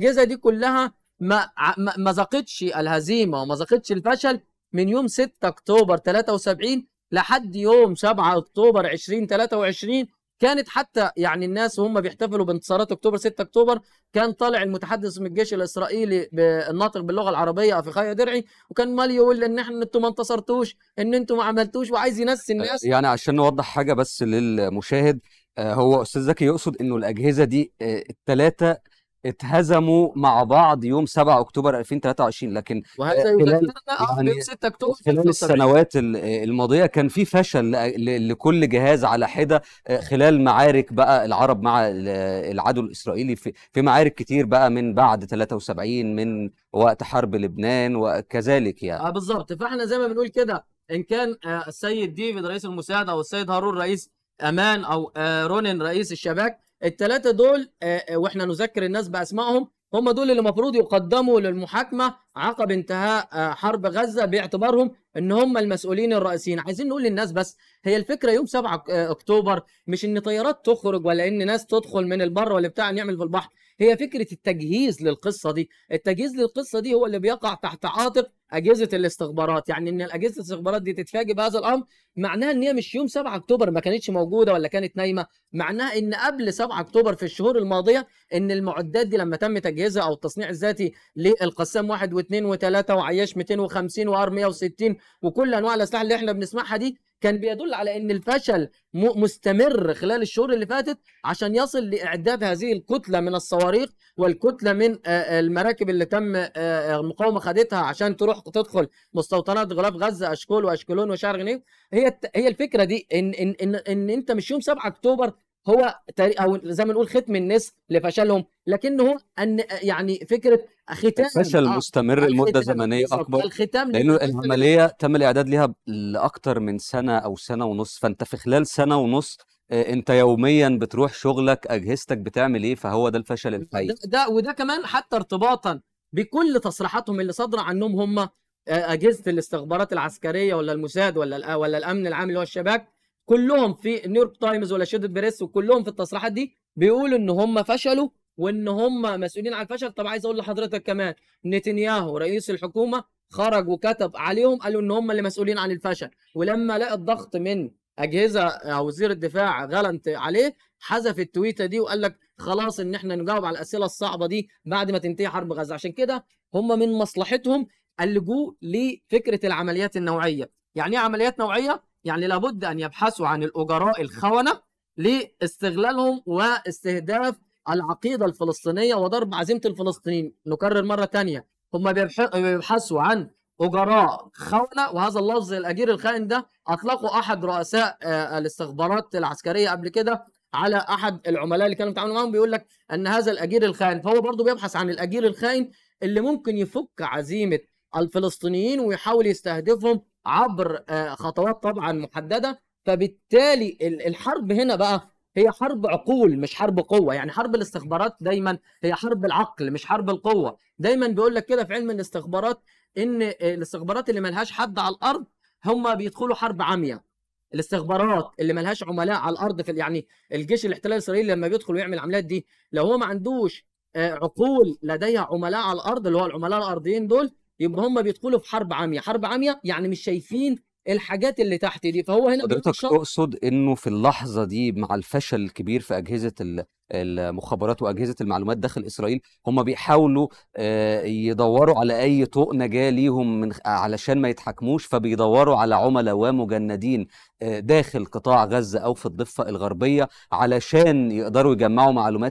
الاجهزه دي كلها ما ما ذاقتش الهزيمه وما ذاقتش الفشل من يوم 6 اكتوبر 73 لحد يوم 7 اكتوبر 2023 كانت حتى يعني الناس وهم بيحتفلوا بانتصارات اكتوبر 6 اكتوبر كان طالع المتحدث من الجيش الاسرائيلي الناطق باللغه العربيه افخايا درعي وكان مال يقول ان احنا انتوا ما انتصرتوش ان انتوا ما عملتوش وعايز ينسي الناس يعني عشان نوضح حاجه بس للمشاهد آه، هو استاذ زكي يقصد انه الاجهزه دي آه، الثلاثه اتهزموا مع بعض يوم 7 اكتوبر 2023 لكن وهذا آه، يذكرنا آه، يعني 6 اكتوبر خلال السنوات الماضيه كان في فشل لكل جهاز على حده آه، خلال معارك بقى العرب مع العدو الاسرائيلي في معارك كتير بقى من بعد 73 من وقت حرب لبنان وكذلك يعني اه بالظبط فاحنا زي ما بنقول كده ان كان السيد ديفيد رئيس المساعده او السيد هارون رئيس امان او رونن رئيس الشباك الثلاثه دول آه، آه، واحنا نذكر الناس باسمائهم هم دول اللي المفروض يقدموا للمحاكمه عقب انتهاء آه، حرب غزه باعتبارهم ان هم المسؤولين الرئيسيين عايزين نقول للناس بس هي الفكره يوم 7 آه، اكتوبر مش ان طيارات تخرج ولا ان ناس تدخل من البر ولا بتاع نعمل في البحر هي فكره التجهيز للقصه دي التجهيز للقصه دي هو اللي بيقع تحت عاتق اجهزه الاستخبارات يعني ان اجهزه الاستخبارات دي تتفاجئ بهذا الامر معناها ان هي مش يوم 7 اكتوبر ما كانتش موجوده ولا كانت نايمه معناها ان قبل 7 اكتوبر في الشهور الماضيه ان المعدات دي لما تم تجهيزها او التصنيع الذاتي للقسام 1 و2 و3 وعياش 250 وار 160 وكل انواع الاسلحه اللي احنا بنسمعها دي كان بيدل على ان الفشل مستمر خلال الشهور اللي فاتت عشان يصل لاعداد هذه الكتله من الصواريخ والكتله من آه، آه، المراكب اللي تم المقاومه آه، خدتها عشان تروح تدخل مستوطنات غلاف غزه اشكول واشكلون وشهر هي هي الفكره دي ان ان ان, إن انت مش يوم 7 اكتوبر هو او زي ما نقول ختم الناس لفشلهم لكنه ان يعني فكره ختام فشل آه. مستمر آه، لمده زمنيه اكبر الختام لانه العمليه تم الاعداد ليها لاكثر من سنه او سنه ونص فانت في خلال سنه ونص آه، انت يوميا بتروح شغلك اجهزتك بتعمل ايه فهو ده الفشل الحقيقي ده, ده وده كمان حتى ارتباطا بكل تصريحاتهم اللي صادره عنهم هم آه، اجهزه الاستخبارات العسكريه ولا الموساد ولا ولا الامن العام اللي هو الشباك كلهم في نيويورك تايمز ولا شدد بريس وكلهم في التصريحات دي بيقولوا ان هم فشلوا وان هم مسؤولين عن الفشل طب عايز اقول لحضرتك كمان نتنياهو رئيس الحكومه خرج وكتب عليهم قالوا ان هم اللي مسؤولين عن الفشل ولما لقى الضغط من اجهزه او وزير الدفاع غلنت عليه حذف التويته دي وقال لك خلاص ان احنا نجاوب على الاسئله الصعبه دي بعد ما تنتهي حرب غزه عشان كده هم من مصلحتهم اللجوء لفكره العمليات النوعيه يعني ايه عمليات نوعيه يعني لابد أن يبحثوا عن الأجراء الخونة لاستغلالهم واستهداف العقيدة الفلسطينية وضرب عزيمة الفلسطينيين نكرر مرة ثانيه هم بيبحثوا عن أجراء خونة وهذا اللفظ الأجير الخائن ده أطلقه أحد رؤساء آه، الاستخبارات العسكرية قبل كده على أحد العملاء اللي كانوا بيتعاملوا معاهم بيقول لك أن هذا الأجير الخائن فهو برضه بيبحث عن الأجير الخائن اللي ممكن يفك عزيمة الفلسطينيين ويحاول يستهدفهم عبر آه، خطوات طبعا محدده فبالتالي الحرب هنا بقى هي حرب عقول مش حرب قوة يعني حرب الاستخبارات دايما هي حرب العقل مش حرب القوة دايما بيقول لك كده في علم الاستخبارات ان آه، الاستخبارات اللي ملهاش حد على الارض هم بيدخلوا حرب عامية الاستخبارات اللي ملهاش عملاء على الارض في يعني الجيش الاحتلال الاسرائيلي لما بيدخل ويعمل العمليات دي لو هو ما عندوش آه، عقول لديها عملاء على الارض اللي هو العملاء الارضيين دول يبقى هم بيدخلوا في حرب عاميه حرب عاميه يعني مش شايفين الحاجات اللي تحت دي فهو هنا حضرتك تقصد انه في اللحظه دي مع الفشل الكبير في اجهزه المخابرات واجهزه المعلومات داخل اسرائيل هم بيحاولوا آه، يدوروا على اي طوق نجاه ليهم من علشان ما يتحكموش فبيدوروا على عملاء ومجندين آه، داخل قطاع غزه او في الضفه الغربيه علشان يقدروا يجمعوا معلومات